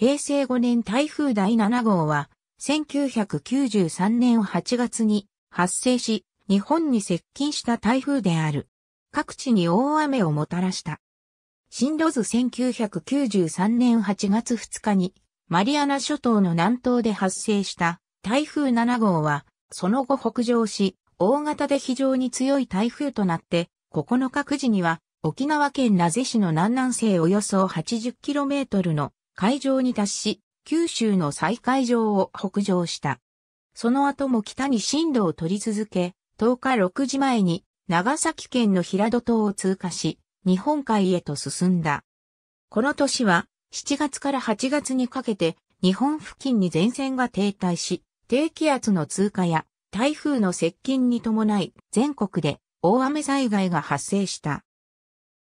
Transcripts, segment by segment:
平成5年台風第7号は、1993年8月に発生し、日本に接近した台風である。各地に大雨をもたらした。進路図1993年8月2日に、マリアナ諸島の南東で発生した台風7号は、その後北上し、大型で非常に強い台風となって、9日9時には沖縄県名瀬市の南南西およそ 80km の海上に達し、九州の再海上を北上した。その後も北に進路を取り続け、10日6時前に長崎県の平戸島を通過し、日本海へと進んだ。この年は7月から8月にかけて日本付近に前線が停滞し、低気圧の通過や台風の接近に伴い全国で大雨災害が発生した。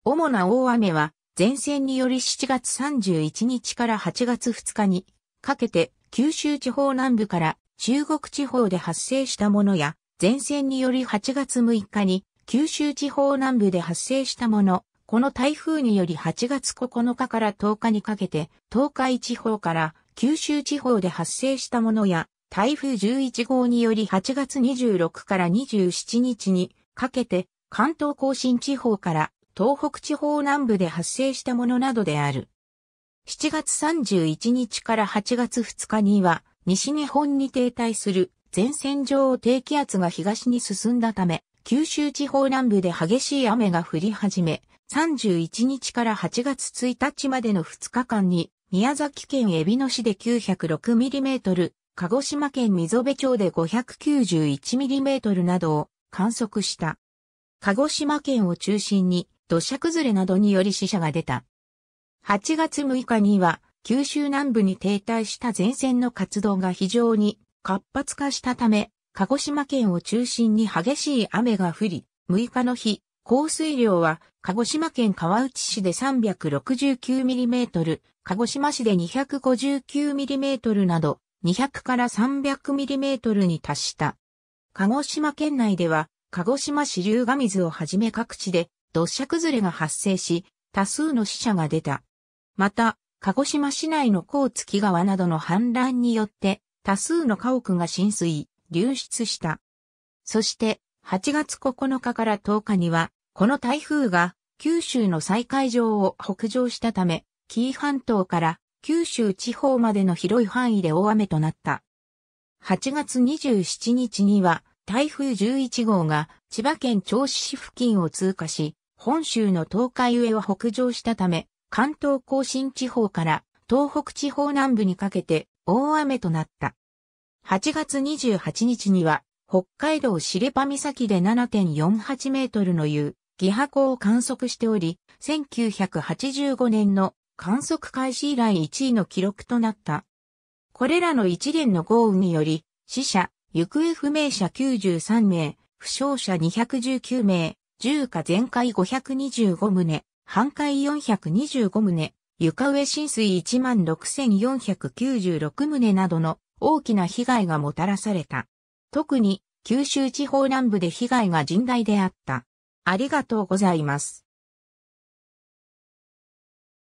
主な大雨は前線により7月31日から8月2日にかけて九州地方南部から中国地方で発生したものや、前線により8月6日に九州地方南部で発生したもの、この台風により8月9日から10日にかけて東海地方から九州地方で発生したものや、台風11号により8月26から27日にかけて関東甲信地方から東北地方南部で発生したものなどである。7月31日から8月2日には、西日本に停滞する前線上を低気圧が東に進んだため、九州地方南部で激しい雨が降り始め、31日から8月1日までの2日間に、宮崎県海老野市で 906mm、鹿児島県溝部町で 591mm などを観測した。鹿児島県を中心に土砂崩れなどにより死者が出た。8月6日には、九州南部に停滞した前線の活動が非常に活発化したため、鹿児島県を中心に激しい雨が降り、6日の日、降水量は鹿児島県川内市で 369mm、鹿児島市で 259mm など200から 300mm に達した。鹿児島県内では、鹿児島市流ヶ水をはじめ各地で土砂崩れが発生し、多数の死者が出た。また、鹿児島市内の甲月川などの氾濫によって、多数の家屋が浸水、流出した。そして、8月9日から10日には、この台風が九州の最海上を北上したため、紀伊半島から九州地方までの広い範囲で大雨となった。8月27日には台風11号が千葉県銚子市付近を通過し、本州の東海上を北上したため、関東甲信地方から東北地方南部にかけて大雨となった。8月28日には、北海道レパ岬で7.48メートルの湯、ギハ湖を観測しており、1985年の観測開始以来1位の記録となった。これらの一連の豪雨により、死者、行方不明者93名、負傷者219名、重火全壊525棟、半壊425棟、床上浸水16,496棟などの大きな被害がもたらされた。特に九州地方南部で被害が甚大であった。ありがとうございます。